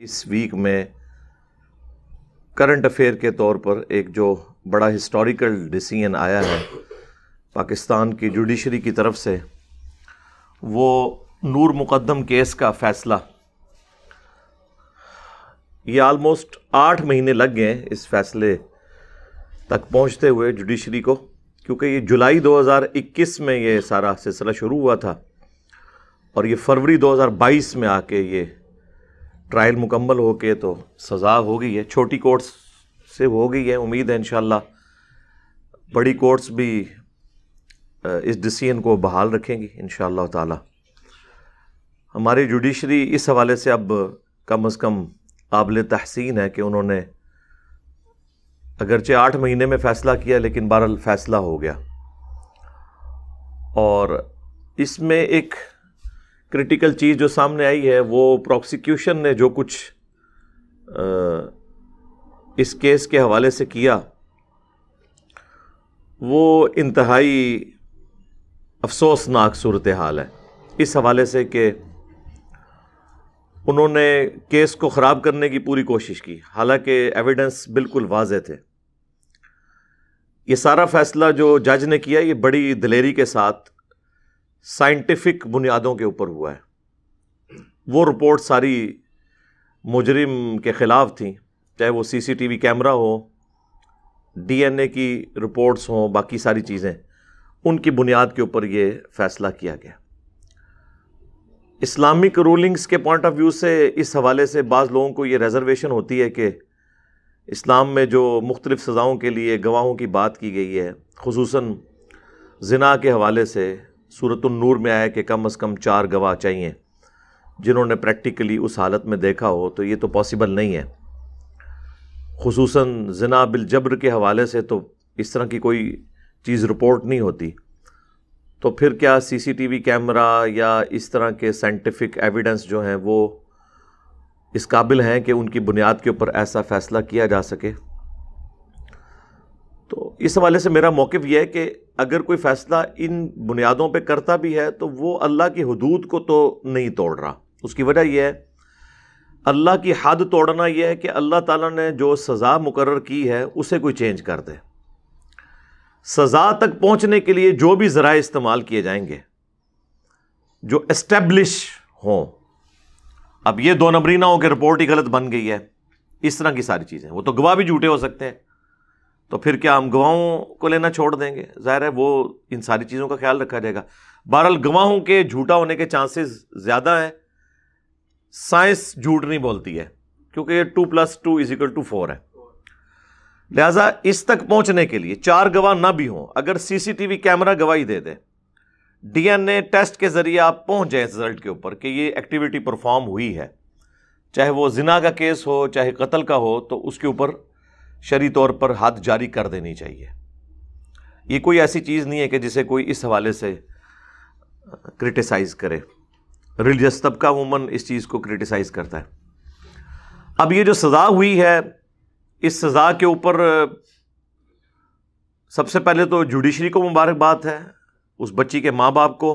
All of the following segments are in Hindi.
इस वीक में करंट अफेयर के तौर पर एक जो बड़ा हिस्टोरिकल डिसीजन आया है पाकिस्तान की जुडिशरी की तरफ से वो नूर मुकदम केस का फ़ैसला ये आलमोस्ट आठ महीने लग गए इस फैसले तक पहुंचते हुए जुडिशरी को क्योंकि ये जुलाई 2021 में ये सारा सिलसिला शुरू हुआ था और ये फरवरी 2022 में आके ये ट्रायल मुकम्मल हो के तो सज़ा हो गई है छोटी कोर्ट्स से हो गई है उम्मीद है इन बड़ी कोर्ट्स भी इस डिसीजन को बहाल रखेंगी इन ताला हमारी जुडिशरी इस हवाले से अब कम अज़ कम काबिल तहसीन है कि उन्होंने अगरचे आठ महीने में फ़ैसला किया लेकिन बहरहाल फ़ैसला हो गया और इसमें एक क्रिटिकल चीज़ जो सामने आई है वो प्रोसिक्यूशन ने जो कुछ इस केस के हवाले से किया वो इंतहाई अफसोसनाक सूरत हाल है इस हवाले से कि उन्होंने केस को ख़राब करने की पूरी कोशिश की हालांकि एविडेंस बिल्कुल वाज थे ये सारा फैसला जो जज ने किया ये बड़ी दिलेरी के साथ साइंटिफिक बुनियादों के ऊपर हुआ है वो रिपोर्ट सारी मुजरिम के ख़िलाफ़ थी चाहे वो सीसीटीवी कैमरा हो डीएनए की रिपोर्ट्स हों बाकी सारी चीज़ें उनकी बुनियाद के ऊपर ये फ़ैसला किया गया इस्लामिक रूलिंग्स के पॉइंट ऑफ व्यू से इस हवाले से बाज़ लोगों को ये रिज़र्वेशन होती है कि इस्लाम में जो मुख्तलिफ़ सज़ाओं के लिए गवाहों की बात की गई है खसूस जना के हवाले से सूरत नूर में आया कि कम अज़ कम चार गवाह चाहिए जिन्होंने प्रैक्टिकली उस हालत में देखा हो तो ये तो पॉसिबल नहीं है खसूस जना बिलजब्र के हवाले से तो इस तरह की कोई चीज़ रिपोर्ट नहीं होती तो फिर क्या सीसीटीवी कैमरा या इस तरह के साइंटिफिक एविडेंस जो हैं वो इस काबिल हैं कि उनकी बुनियाद के ऊपर ऐसा फ़ैसला किया जा सके इस हवाले से मेरा मौक़ यह है कि अगर कोई फ़ैसला इन बुनियादों पर करता भी है तो वो अल्लाह की हदूद को तो नहीं तोड़ रहा उसकी वजह यह है अल्लाह की हद तोड़ना यह है कि अल्लाह ताला ने जो सज़ा मुकर की है उसे कोई चेंज कर दे सज़ा तक पहुँचने के लिए जो भी ज़रा इस्तेमाल किए जाएंगे जो इस्टेब्लिश हों अब ये दो नंबरी ना हो कि रिपोर्ट ही गलत बन गई है इस तरह की सारी चीज़ें वो तो गवाह भी झूठे हो सकते हैं तो फिर क्या हम गवाहों को लेना छोड़ देंगे ज़ाहिर है वो इन सारी चीज़ों का ख्याल रखा जाएगा बहरहाल गवाहों के झूठा होने के चांसेस ज़्यादा हैं साइंस झूठ नहीं बोलती है क्योंकि ये two plus two is equal to four है लिहाजा इस तक पहुंचने के लिए चार गवाह ना भी हों अगर सीसीटीवी कैमरा गवाही दे दे डीएनए टेस्ट के जरिए आप पहुंच जाए इस रिजल्ट के ऊपर कि ये एक्टिविटी परफॉर्म हुई है चाहे वो जिना का केस हो चाहे कत्ल का हो तो उसके ऊपर शरी तौर पर हाथ जारी कर देनी चाहिए ये कोई ऐसी चीज़ नहीं है कि जिसे कोई इस हवाले से क्रिटिसाइज़ करे रिलीजस तबका वूमन इस चीज़ को क्रिटिसाइज़ करता है अब ये जो सज़ा हुई है इस सज़ा के ऊपर सबसे पहले तो जुडिशरी को मुबारकबाद है उस बच्ची के माँ बाप को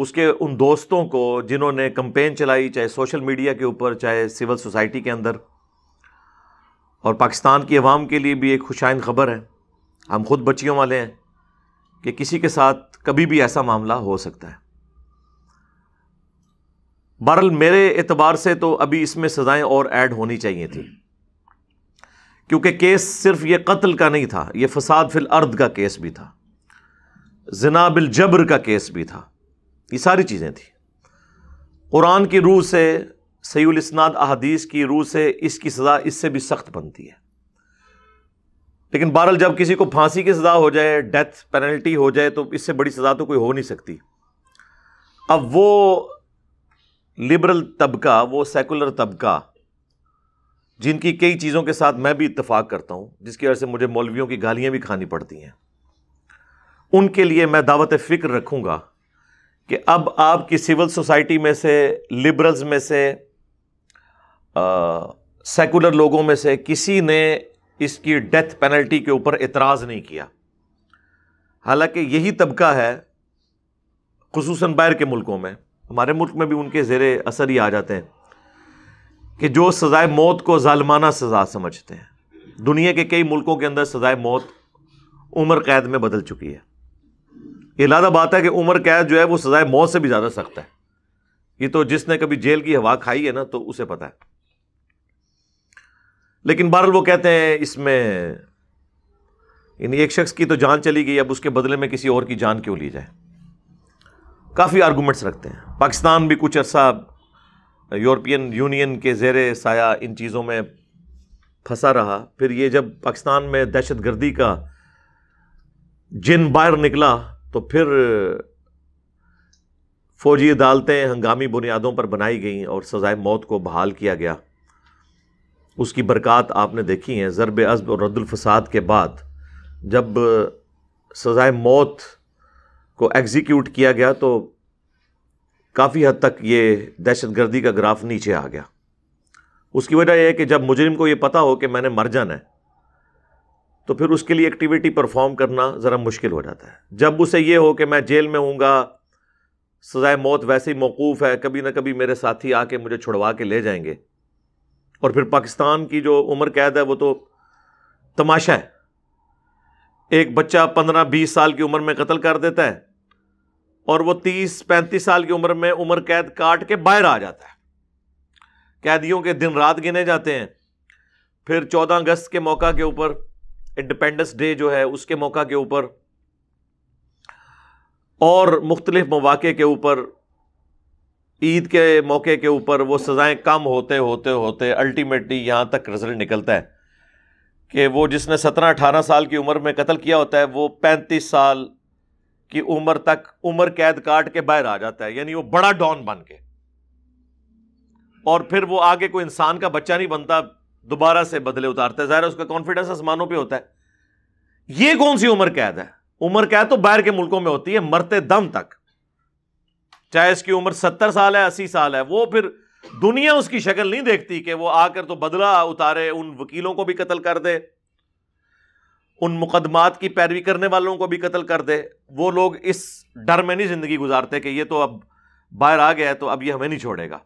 उसके उन दोस्तों को जिन्होंने कंपेन चलाई चाहे सोशल मीडिया के ऊपर चाहे सिविल सोसाइटी के अंदर और पाकिस्तान की आवाम के लिए भी एक खुशाइन ख़बर है हम खुद बच्चियों वाले हैं कि किसी के साथ कभी भी ऐसा मामला हो सकता है बहरल मेरे एतबार से तो अभी इसमें सज़ाएं और ऐड होनी चाहिए थी क्योंकि केस सिर्फ ये कत्ल का नहीं था ये फसाद फिल अर्द का केस भी था जना बिल जबर का केस भी था ये सारी चीज़ें थी कुरान की रूह से इसनाद अहदीस की रूह से इसकी सज़ा इससे भी सख्त बनती है लेकिन बहरल जब किसी को फांसी की सज़ा हो जाए डेथ पेनल्टी हो जाए तो इससे बड़ी सज़ा तो कोई हो नहीं सकती अब वो लिबरल तबका वो सेकुलर तबका जिनकी कई चीज़ों के साथ मैं भी इतफाक़ करता हूँ जिसकी वजह से मुझे मौलवियों की गालियाँ भी खानी पड़ती हैं उनके लिए मैं दावत फ़िक्र रखूँगा कि अब आपकी सिविल सोसाइटी में से लिबरल्स में से सेकुलर लोगों में से किसी ने इसकी डेथ पेनल्टी के ऊपर इतराज़ नहीं किया हालांकि यही तबका है खसूस बैर के मुल्कों में हमारे मुल्क में भी उनके ज़ेर असर ही आ जाते हैं कि जो सज़ाए मौत को ज़ालमाना सज़ा समझते हैं दुनिया के कई मुल्कों के अंदर सज़ाए मौत उम्र कैद में बदल चुकी है ये लादा बात है कि उम्र कैद जो है वो सज़ाए मौत से भी ज़्यादा सख्त है ये तो जिसने कभी जेल की हवा खाई है ना तो उसे पता है लेकिन बहरहाल वो कहते हैं इसमें इन एक शख्स की तो जान चली गई अब उसके बदले में किसी और की जान क्यों ली जाए काफ़ी आर्गूमेंट्स रखते हैं पाकिस्तान भी कुछ अरसा यूरोपियन यूनियन के जेर साया इन चीज़ों में फंसा रहा फिर ये जब पाकिस्तान में दहशत गर्दी का जिन बाहर निकला तो फिर फौजी अदालतें हंगामी बुनियादों पर बनाई गई और सज़ाए मौत को बहाल किया गया उसकी बरक़ात आपने देखी है ज़रब अज़ब और रद्दुलफसाद के बाद जब सज़ाए मौत को एग्जीक्यूट किया गया तो काफ़ी हद तक ये दहशत गर्दी का ग्राफ नीचे आ गया उसकी वजह यह है कि जब मुजरिम को ये पता हो कि मैंने मर जाना है तो फिर उसके लिए एक्टिविटी परफॉर्म करना ज़रा मुश्किल हो जाता है जब उसे ये हो कि मैं जेल में हूँगा सज़ाए मौत वैसे ही मौकूफ़ है कभी ना कभी मेरे साथी आके मुझे छुड़वा के ले जाएंगे और फिर पाकिस्तान की जो उम्र कैद है वो तो तमाशा है एक बच्चा पंद्रह बीस साल की उम्र में कत्ल कर देता है और वो तीस पैंतीस साल की उम्र में उम्र कैद काट के बाहर आ जाता है कैदियों के दिन रात गिने जाते हैं फिर चौदह अगस्त के मौका के ऊपर इंडिपेंडेंस डे जो है उसके मौका के ऊपर और मुख्तलिफ मौाक़े के ऊपर ईद के मौके के ऊपर वो सज़ाएं कम होते होते होते अल्टीमेटली यहाँ तक रिजल्ट निकलता है कि वो जिसने सत्रह अठारह साल की उम्र में कत्ल किया होता है वो पैंतीस साल की उम्र तक उम्र कैद काट के बाहर आ जाता है यानी वो बड़ा डॉन बन के और फिर वो आगे कोई इंसान का बच्चा नहीं बनता दोबारा से बदले उतारता है ज़ाहिर उसका कॉन्फिडेंस आसमानों पर होता है ये कौन सी उम्र कैद है उम्र कैद तो बाहर के मुल्कों में होती है मरते दम तक चाहे इसकी उम्र सत्तर साल है अस्सी साल है वो फिर दुनिया उसकी शक्ल नहीं देखती कि वो आकर तो बदला उतारे उन वकीलों को भी कत्ल कर दे उन मुकदमात की पैरवी करने वालों को भी कत्ल कर दे वो लोग इस डर में नहीं ज़िंदगी गुजारते कि ये तो अब बाहर आ गया है तो अब ये हमें नहीं छोड़ेगा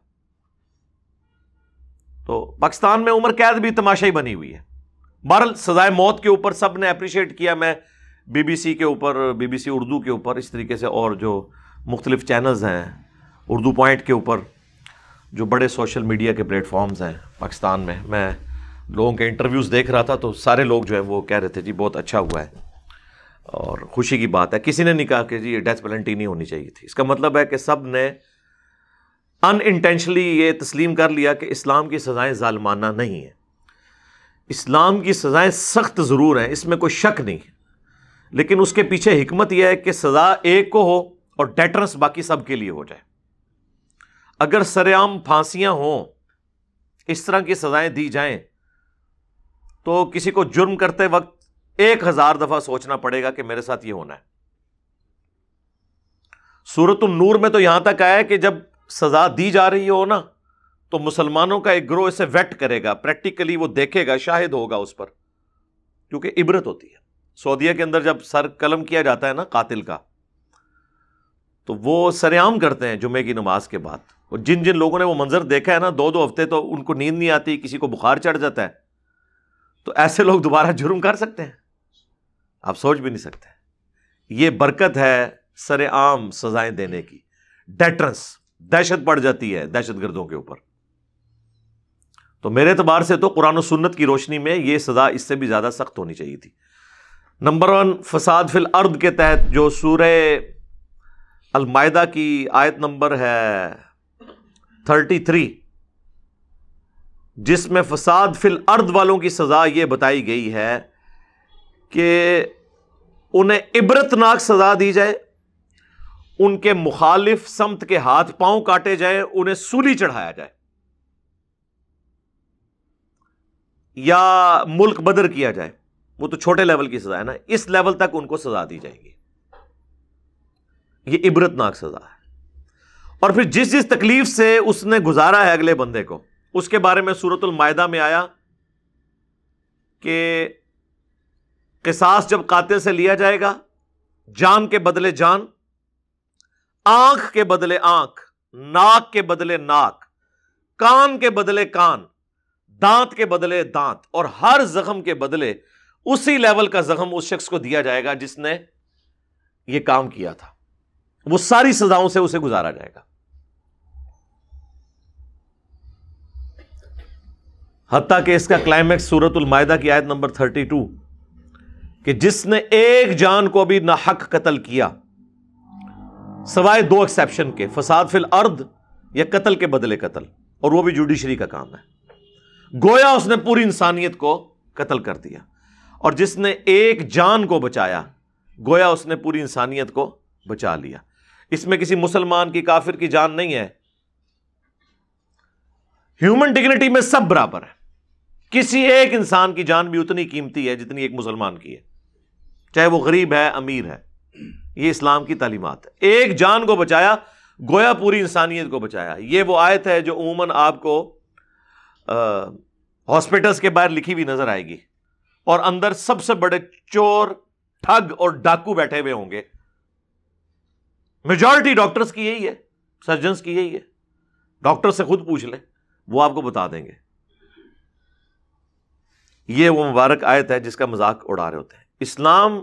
तो पाकिस्तान में उम्र कैद भी तमाशाई बनी हुई है बहर सजाए मौत के ऊपर सब ने अप्रिशिएट किया मैं बीबीसी के ऊपर बीबीसी उर्दू के ऊपर इस तरीके से और जो मुख्तलिफ़ चैनल्स हैं उर्दू पॉइंट के ऊपर जो बड़े सोशल मीडिया के प्लेटफॉर्म्स हैं पाकिस्तान में मैं लोगों के इंटरव्यूज़ देख रहा था तो सारे लोग जो है वो कह रहे थे जी बहुत अच्छा हुआ है और खुशी की बात है किसी ने नहीं कहा कि जी ये डेथ पेनल्टी नहीं होनी चाहिए थी इसका मतलब है कि सब ने अनइंटेंशली ये तस्लीम कर लिया कि इस्लाम की सज़ाएँ ालमाना नहीं हैं इस्लाम की सज़ाएँ सख्त ज़रूर हैं इसमें कोई शक नहीं लेकिन उसके पीछे हमत यह है कि सज़ा एक को हो और डेटर्स बाकी सब के लिए हो जाए अगर सरेआम फांसियां हों इस तरह की सजाएं दी जाएं तो किसी को जुर्म करते वक्त एक हजार दफा सोचना पड़ेगा कि मेरे साथ ये होना है सूरत नूर में तो यहां तक आया कि जब सजा दी जा रही हो ना तो मुसलमानों का एक ग्रोह इसे वेट करेगा प्रैक्टिकली वो देखेगा शाहिद होगा उस पर क्योंकि इबरत होती है सऊदीया के अंदर जब सर कलम किया जाता है ना कातिल का तो वो सरेआम करते हैं जुमे की नमाज के बाद और जिन जिन लोगों ने वो मंजर देखा है ना दो दो हफ्ते तो उनको नींद नहीं आती किसी को बुखार चढ़ जाता है तो ऐसे लोग दोबारा जुर्म कर सकते हैं आप सोच भी नहीं सकते ये बरकत है सरेआम सजाएं देने की डेटरस दहशत पड़ जाती है दहशत गर्दों के ऊपर तो मेरे अतबार से तो कुरान सुन्नत की रोशनी में ये सज़ा इससे भी ज़्यादा सख्त होनी चाहिए थी नंबर वन फसाद फिल अर्द के तहत जो सूर्य अलमायदा की आयत नंबर है थर्टी थ्री जिसमें फसाद फिल अर्द वालों की सज़ा यह बताई गई है कि उन्हें इबरतनाक सज़ा दी जाए उनके मुखालिफ समत के हाथ पांव काटे जाए उन्हें सूली चढ़ाया जाए या मुल्क बदर किया जाए वो तो छोटे लेवल की सज़ा है ना इस लेवल तक उनको सज़ा दी जाएगी ये इबरतनाक सज़ा है और फिर जिस जिस तकलीफ से उसने गुजारा है अगले बंदे को उसके बारे में सूरत मायदा में आया कि किसास जब कातिल से लिया जाएगा जान के बदले जान आंख के बदले आंख नाक के बदले नाक कान के बदले कान दांत के बदले दांत और हर जख्म के बदले उसी लेवल का जख्म उस शख्स को दिया जाएगा जिसने ये काम किया था वो सारी सजाओं से उसे गुजारा जाएगा हत्या के इसका क्लाइमैक्स सूरतुल मायदा की आयत नंबर थर्टी टू कि जिसने एक जान को भी नाहक कत्ल किया सवाए दो एक्सेप्शन के फसाद फिल अर्द या कत्ल के बदले कत्ल और वो भी जुडिशरी का काम है गोया उसने पूरी इंसानियत को कत्ल कर दिया और जिसने एक जान को बचाया गोया उसने पूरी इंसानियत को बचा लिया इसमें किसी मुसलमान की काफिर की जान नहीं है ह्यूमन डिग्निटी में सब बराबर है किसी एक इंसान की जान भी उतनी कीमती है जितनी एक मुसलमान की है चाहे वो गरीब है अमीर है ये इस्लाम की तालीमत है एक जान को बचाया गोया पूरी इंसानियत को बचाया ये वो आयत है जो उमूमन आपको हॉस्पिटल्स के बाहर लिखी हुई नजर आएगी और अंदर सबसे बड़े चोर ठग और डाकू बैठे हुए होंगे मेजोरिटी डॉक्टर्स की यही है सर्जन्स की यही है डॉक्टर से खुद पूछ लें वो आपको बता देंगे ये वो मुबारक आयत है जिसका मजाक उड़ा रहे होते हैं इस्लाम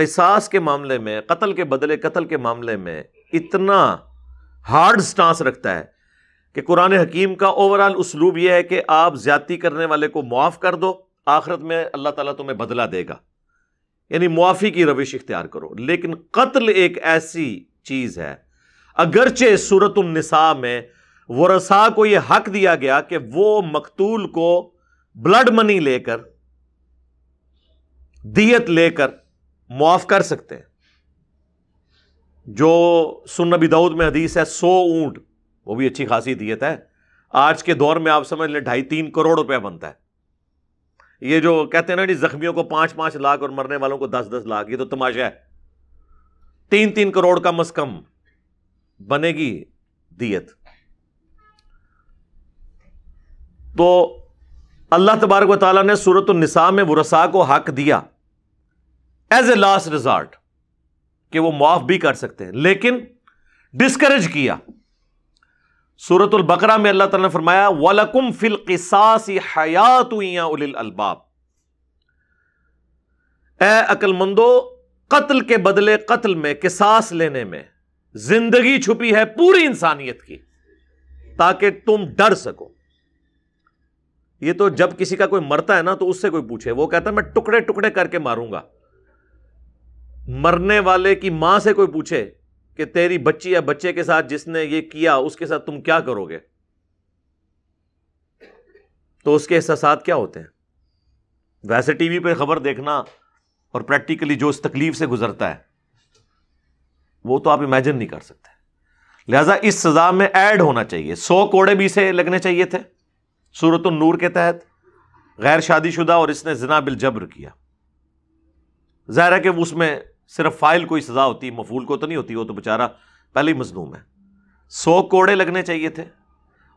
एहसास के मामले में कत्ल के बदले कत्ल के मामले में इतना हार्ड स्टांस रखता है कि कुरान हकीम का ओवरऑल उसलूब यह है कि आप ज्यादा करने वाले को मुआफ़ कर दो आखिरत में अल्लाह ताला तुम्हें बदला देगा यानी मुआफ़ी की रविश इख्तियार करो लेकिन कत्ल एक ऐसी चीज है अगरचे सूरत निसा में वरसा को यह हक दिया गया कि वो मकतूल को ब्लड मनी लेकर दियत लेकर मुआफ कर सकते हैं जो सुन नबी दाऊद में हदीस है सो ऊंट वो भी अच्छी खासी दियत है आज के दौर में आप समझ लें ढाई तीन करोड़ रुपया बनता है ये जो कहते हैं ना जी जख्मियों को पांच पांच लाख और मरने वालों को दस दस लाख ये तो तमाशा है तीन तीन करोड़ कम अज कम बनेगी दियत तो अल्लाह तबारक ताली ने सूरत निसा में वसा को हक दिया एज ए लास्ट रिजॉर्ट कि वो मुआफ भी कर सकते हैं लेकिन डिस्करेज किया सूरत बकरा में अल्लाह तला ने फरमाया वलकुम फिल किसास हयात हुई अलबाब ए अकलमंदो कत्ल के बदले कत्ल में किसास लेने में जिंदगी छुपी है पूरी इंसानियत की ताकि तुम डर सको ये तो जब किसी का कोई मरता है ना तो उससे कोई पूछे वो कहता है मैं टुकड़े टुकड़े करके मारूंगा मरने वाले की मां से कोई पूछे कि तेरी बच्ची या बच्चे के साथ जिसने ये किया उसके साथ तुम क्या करोगे तो उसके एहसास क्या होते हैं वैसे टीवी पर खबर देखना और प्रैक्टिकली जो इस तकलीफ से गुजरता है वो तो आप इमेजिन नहीं कर सकते लिहाजा इस सजा में ऐड होना चाहिए सौ कोड़े भी इसे लगने चाहिए थे सूरत नूर के तहत गैर शादीशुदा और इसने जना बिल जब्र किया ज़ाहिर है कि उसमें सिर्फ फाइल कोई सज़ा होती मफूल को तो नहीं होती वो तो बेचारा पहले ही मजलूम है सौ कोड़े लगने चाहिए थे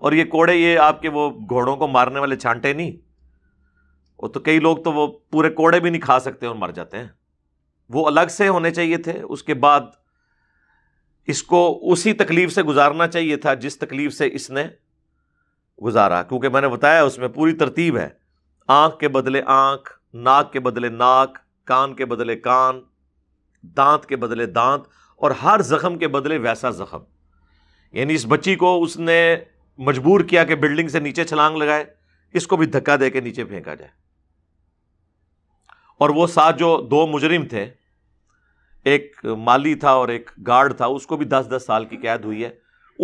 और ये कोड़े ये आपके वो घोड़ों को मारने वाले छांटे नहीं वो तो कई लोग तो वो पूरे कोड़े भी नहीं खा सकते और मर जाते हैं वो अलग से होने चाहिए थे उसके बाद इसको उसी तकलीफ से गुजारना चाहिए था जिस तकलीफ से इसने गुजारा क्योंकि मैंने बताया उसमें पूरी तरतीब है आंख के बदले आंख नाक के बदले नाक कान के बदले कान दांत के बदले दांत और हर जख्म के बदले वैसा जख्म यानी इस बच्ची को उसने मजबूर किया कि बिल्डिंग से नीचे छलांग लगाए इसको भी धक्का दे के नीचे फेंका जाए और वो साथ जो दो मुजरिम थे एक माली था और एक गार्ड था उसको भी दस दस साल की कैद हुई है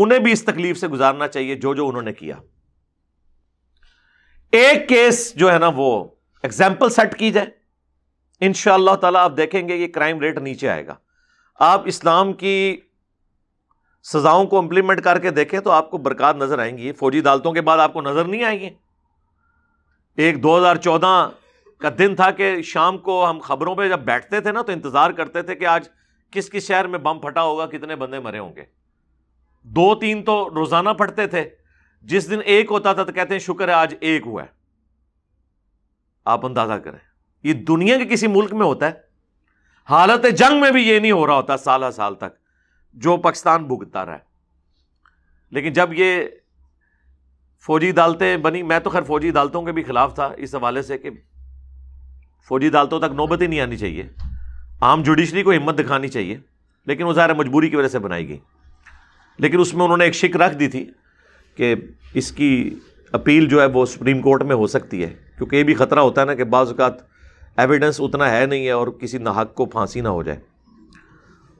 उन्हें भी इस तकलीफ से गुजारना चाहिए जो जो उन्होंने किया एक केस जो है ना वो एग्जाम्पल सेट की जाए इन ताला आप देखेंगे कि क्राइम रेट नीचे आएगा आप इस्लाम की सजाओं को इंप्लीमेंट करके देखें तो आपको बरकत नजर आएंगी फौजी अदालतों के बाद आपको नजर नहीं आएंगे एक 2014 का दिन था कि शाम को हम खबरों पे जब बैठते थे ना तो इंतज़ार करते थे कि आज किस किस शहर में बम फटा होगा कितने बंदे मरे होंगे दो तीन तो रोज़ाना फटते थे जिस दिन एक होता था तो कहते हैं शुक्र है आज एक हुआ है आप अंदाज़ा करें ये दुनिया के किसी मुल्क में होता है हालत जंग में भी ये नहीं हो रहा होता साल साल तक जो पाकिस्तान भुगता रहा है लेकिन जब ये फौजी अदालतें बनी मैं तो खैर फौजी अदालतों के भी खिलाफ था इस हवाले से कि फौजी अदालतों तक नौबत ही नहीं आनी चाहिए आम जुडिशरी को हिम्मत दिखानी चाहिए लेकिन वो ज़ाहिर मजबूरी की वजह से बनाई गई लेकिन उसमें उन्होंने एक शिक रख दी थी कि इसकी अपील जो है वो सुप्रीम कोर्ट में हो सकती है क्योंकि ये भी ख़तरा होता है ना कि बाज़ात एविडेंस उतना है नहीं है और किसी नाहक को फांसी ना हो जाए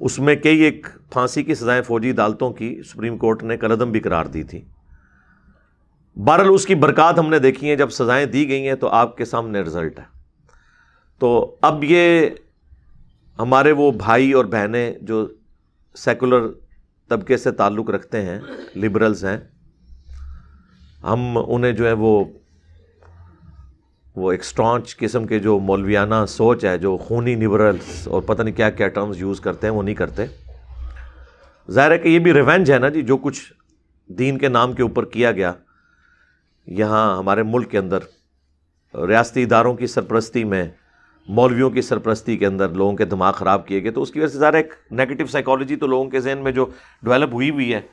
उसमें कई एक फांसी की सजाएं फ़ौजी अदालतों की सुप्रीम कोर्ट ने कलदम भी करार दी थी बहरल उसकी बरकत हमने देखी है जब सजाएं दी गई हैं तो आपके सामने रिज़ल्ट है तो अब ये हमारे वो भाई और बहनें जो सेकुलर तबके से ताल्लुक़ रखते हैं लिबरल्स हैं हम उन्हें जो है वो वो एक स्ट्रॉन्च किस्म के जो मौलवियाना सोच है जो खूनी लिबरल्स और पता नहीं क्या क्या टर्म्स यूज़ करते हैं वो नहीं करते ज़ाहिर है कि ये भी रिवेंज है ना जी जो कुछ दीन के नाम के ऊपर किया गया यहाँ हमारे मुल्क के अंदर रियासती इदारों की सरपरस्ती में मौलवियों की सरपरस्ती के अंदर लोगों के दिमाग ख़राब किए गए तो उसकी वजह से ज़्यादा एक नेगेटिव साइकोलॉजी तो लोगों के जहन में जो डेवलप हुई हुई है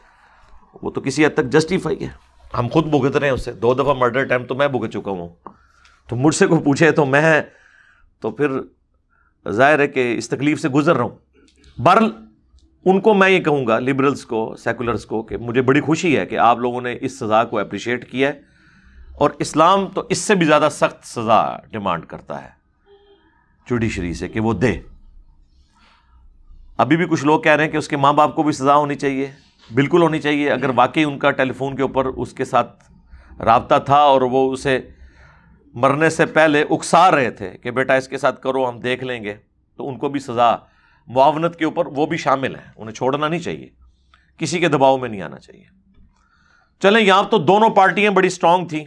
वो तो किसी हद तक जस्टिफाई है हम खुद भुगत रहे हैं उससे दो दफ़ा मर्डर टाइम तो मैं भुगत चुका हूँ तो मुझसे को पूछे तो मैं तो फिर जाहिर है कि इस तकलीफ से गुजर रहा हूँ बहर उनको मैं ये कहूँगा लिबरल्स को सेकुलर्स को कि मुझे बड़ी खुशी है कि आप लोगों ने इस सज़ा को अप्रिशिएट किया है और इस्लाम तो इससे भी ज़्यादा सख्त सज़ा डिमांड करता है जुडिशरी से कि वो दे अभी भी कुछ लोग कह रहे हैं कि उसके माँ बाप को भी सज़ा होनी चाहिए बिल्कुल होनी चाहिए अगर वाकई उनका टेलीफोन के ऊपर उसके साथ रबता था और वो उसे मरने से पहले उकसा रहे थे कि बेटा इसके साथ करो हम देख लेंगे तो उनको भी सज़ा मुआवनत के ऊपर वो भी शामिल है उन्हें छोड़ना नहीं चाहिए किसी के दबाव में नहीं आना चाहिए चलें यहाँ तो दोनों पार्टियाँ बड़ी स्ट्रांग थी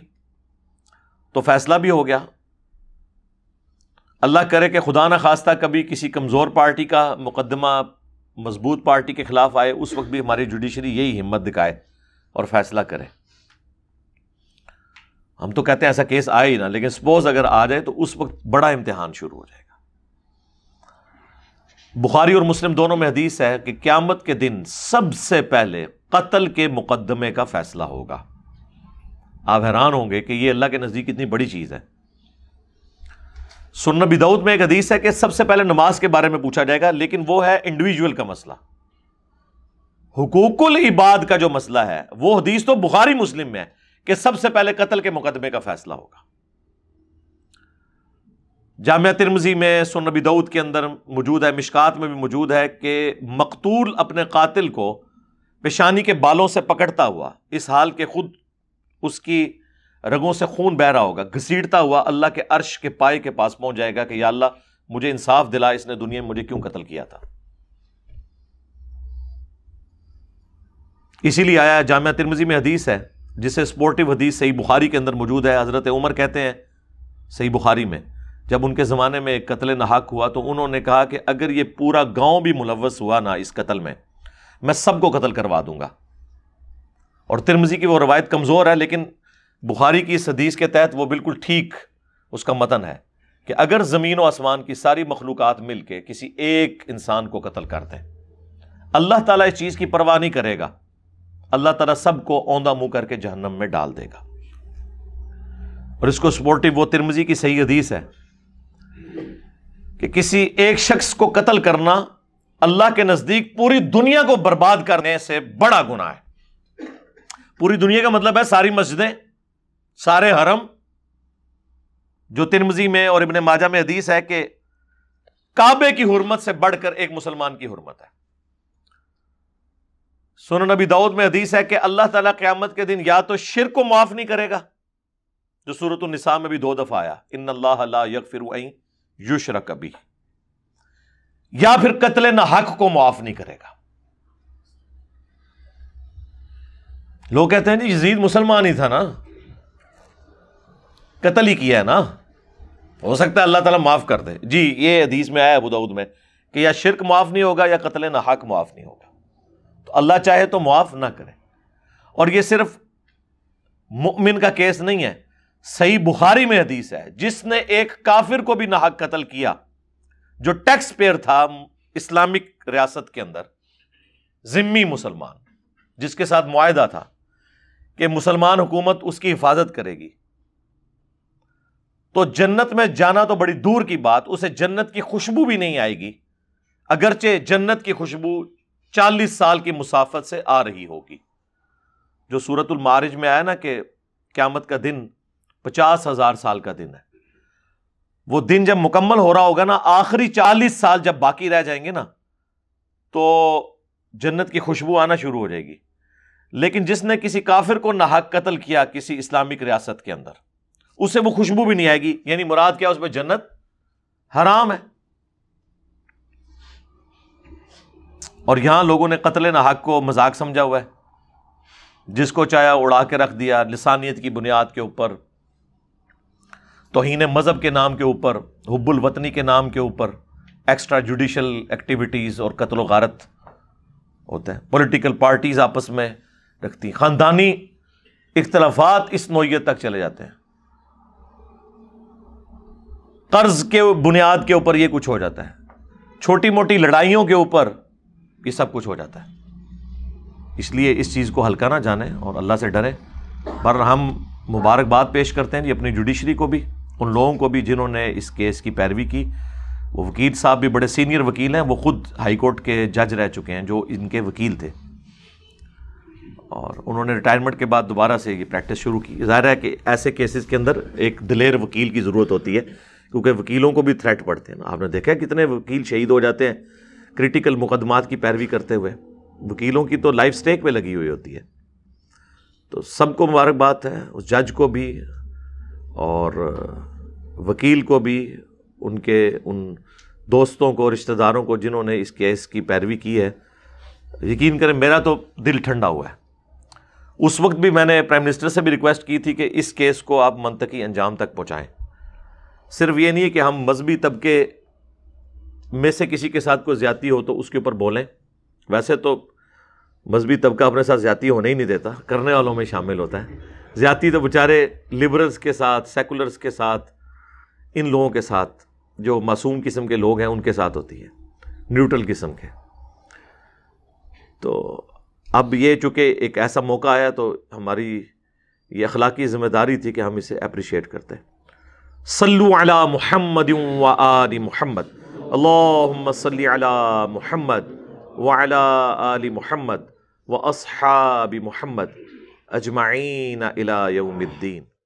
तो फैसला भी हो गया अल्लाह करे कि खुदा न खास्ता कभी किसी कमज़ोर पार्टी का मुकदमा मजबूत पार्टी के ख़िलाफ़ आए उस वक्त भी हमारी जुडिशरी यही हिम्मत दिखाए और फ़ैसला करे हम तो कहते हैं ऐसा केस आए ही ना लेकिन सपोज़ अगर आ जाए तो उस वक्त बड़ा इम्तहान शुरू हो जाएगा बुखारी और मुस्लिम दोनों में हदीस है कि क्यामत के दिन सबसे पहले कत्ल के मुकदमे का फ़ैसला होगा आप हैरान होंगे कि यह अल्लाह के नज़दीक इतनी बड़ी चीज़ है सुन्न बिदाऊद में एक हदीस है कि सबसे पहले नमाज के बारे में पूछा जाएगा लेकिन वो है इंडिविजुअल का मसला हुकूकुल इबाद का जो मसला है वो हदीस तो बुखारी मुस्लिम में है कि सबसे पहले कत्ल के मुकदमे का फैसला होगा जामिया तिरमजी में सुन नबी दाऊद के अंदर मौजूद है मिशकात में भी मौजूद है कि मकतूल अपने कातिल को पेशानी के बालों से पकड़ता हुआ इस हाल के खुद उसकी रगों से खून बह रहा होगा घसीटता हुआ अल्लाह के अर्श के पाए के पास पहुंच जाएगा कि या अल्लाह मुझे इंसाफ दिला इसने दुनिया में मुझे क्यों कत्ल किया था इसीलिए आया जामिया तिरमजी में हदीस है जिसे स्पोर्टिव हदीस सही बुखारी के अंदर मौजूद है हज़रत उमर कहते हैं सही बुखारी में जब उनके ज़माने में कत्ल नहाक हुआ तो उन्होंने कहा कि अगर ये पूरा गांव भी मुलवस हुआ ना इस कत्ल में मैं सबको कत्ल करवा दूंगा और तिरमजी की वो रवायत कमज़ोर है लेकिन बुखारी की इस हदीस के तहत वो बिल्कुल ठीक उसका मतन है कि अगर ज़मीन व आसमान की सारी मखलूक मिलकर किसी एक इंसान को कतल कर दे अल्लाह ताला इस चीज़ की परवाह नहीं करेगा अल्लाह तला सबको औंधा मुंह करके जहनम में डाल देगा और इसको सपोर्टिव वो तिरमजी की सही हदीस है कि किसी एक शख्स को कतल करना अल्लाह के नज़दीक पूरी दुनिया को बर्बाद करने से बड़ा गुना है पूरी दुनिया का मतलब है सारी मस्जिदें सारे हरम जो तिरमजी में और इबन माजा में हदीस है कि काबे की हुरमत से बढ़कर एक मुसलमान की हरमत है सुन नबी दाऊद में हदीस है कि अल्लाह तला क्यामत के दिन या तो शिर को माफ नहीं करेगा जो सूरत निसा में भी दो दफा आया इन अल्लाह यक फिर युशर कभी या फिर कतल न हक को माफ नहीं करेगा लोग कहते हैं जी यजीद मुसलमान ही था ना कत्ल ही किया है ना हो सकता है अल्लाह ताला माफ़ कर दे जी ये हदीस में आया अबू में कि या शिरक माफ़ नहीं होगा या कत्ल नहाक माफ़ नहीं होगा तो अल्लाह चाहे तो माफ़ ना करे और ये सिर्फ मुमिन का केस नहीं है सही बुखारी में हदीस है जिसने एक काफिर को भी नाहक कत्ल किया जो टैक्स पेयर था इस्लामिक रियासत के अंदर जिम्मी मुसलमान जिसके साथ माहा था कि मुसलमान हुकूमत उसकी हिफाजत करेगी तो जन्नत में जाना तो बड़ी दूर की बात उसे जन्नत की खुशबू भी नहीं आएगी अगरचे जन्नत की खुशबू 40 साल की मुसाफत से आ रही होगी जो सूरतुल मारिज में आया ना कि क्यामत का दिन पचास हजार साल का दिन है वो दिन जब मुकम्मल हो रहा होगा ना आखिरी चालीस साल जब बाकी रह जाएंगे ना तो जन्नत की खुशबू आना शुरू हो जाएगी लेकिन जिसने किसी काफिर को नाहक कत्ल किया किसी इस्लामिक रियासत के अंदर उससे वो खुशबू भी नहीं आएगी यानी मुराद क्या उसमें जन्नत हराम है और यहां लोगों ने कत्ल नहाक को मजाक समझा हुआ है जिसको चाहे उड़ा के रख दिया लसानियत की बुनियाद के ऊपर तोहन मज़हब के नाम के ऊपर हुबुल वतनी के नाम के ऊपर एक्स्ट्रा जुडिशल एक्टिविटीज़ और कतलो गारत होते हैं पोलिटिकल पार्टीज़ आपस में रखती ख़ानदानी इख्तलाफात इस नोयत तक चले जाते हैं कर्ज के बुनियाद के ऊपर ये कुछ हो जाता है छोटी मोटी लड़ाइयों के ऊपर ये सब कुछ हो जाता है इसलिए इस चीज़ को हल्का ना जाने और अल्लाह से डरें पर हम मुबारकबाद पेश करते हैं जी अपनी जुडिशरी को भी उन लोगों को भी जिन्होंने इस केस की पैरवी की वो वकील साहब भी बड़े सीनियर वकील हैं वो खुद हाई कोर्ट के जज रह चुके हैं जो इनके वकील थे और उन्होंने रिटायरमेंट के बाद दोबारा से ये प्रैक्टिस शुरू की ज़ाहिर है कि ऐसे केसेस के अंदर एक दिलेर वकील की ज़रूरत होती है क्योंकि वकीलों को भी थ्रेट पड़ते हैं आपने देखा है कितने वकील शहीद हो जाते हैं क्रिटिकल मुकदमात की पैरवी करते हुए वकीलों की तो लाइफ स्टेक पर लगी हुई होती है तो सबको मुबारकबाद है उस जज को भी और वकील को भी उनके उन दोस्तों को रिश्तेदारों को जिन्होंने इस केस की पैरवी की है यकीन करें मेरा तो दिल ठंडा हुआ है उस वक्त भी मैंने प्राइम मिनिस्टर से भी रिक्वेस्ट की थी कि इस केस को आप मनतकी अंजाम तक पहुँचाएँ सिर्फ ये नहीं है कि हम मजहबी तबके में से किसी के साथ कोई ज़्यादती हो तो उसके ऊपर बोलें वैसे तो मजहबी तबका अपने साथ ज़्यादा होने ही नहीं देता करने वालों में शामिल होता है ज्यादा तो बेचारे लिबरल्स के साथ सेकुलर्स के साथ इन लोगों के साथ जो मासूम किस्म के लोग हैं उनके साथ होती है न्यूट्रल किस्म के तो अब ये चूंकि एक ऐसा मौका आया तो हमारी ये अखलाकी ज़िम्मेदारी थी कि हम इसे अप्रिशिएट करते हैं صلوا على محمد وآل محمد اللهم صل على محمد وعلى آل محمد وأصحاب محمد أجمعين إلى يوم الدين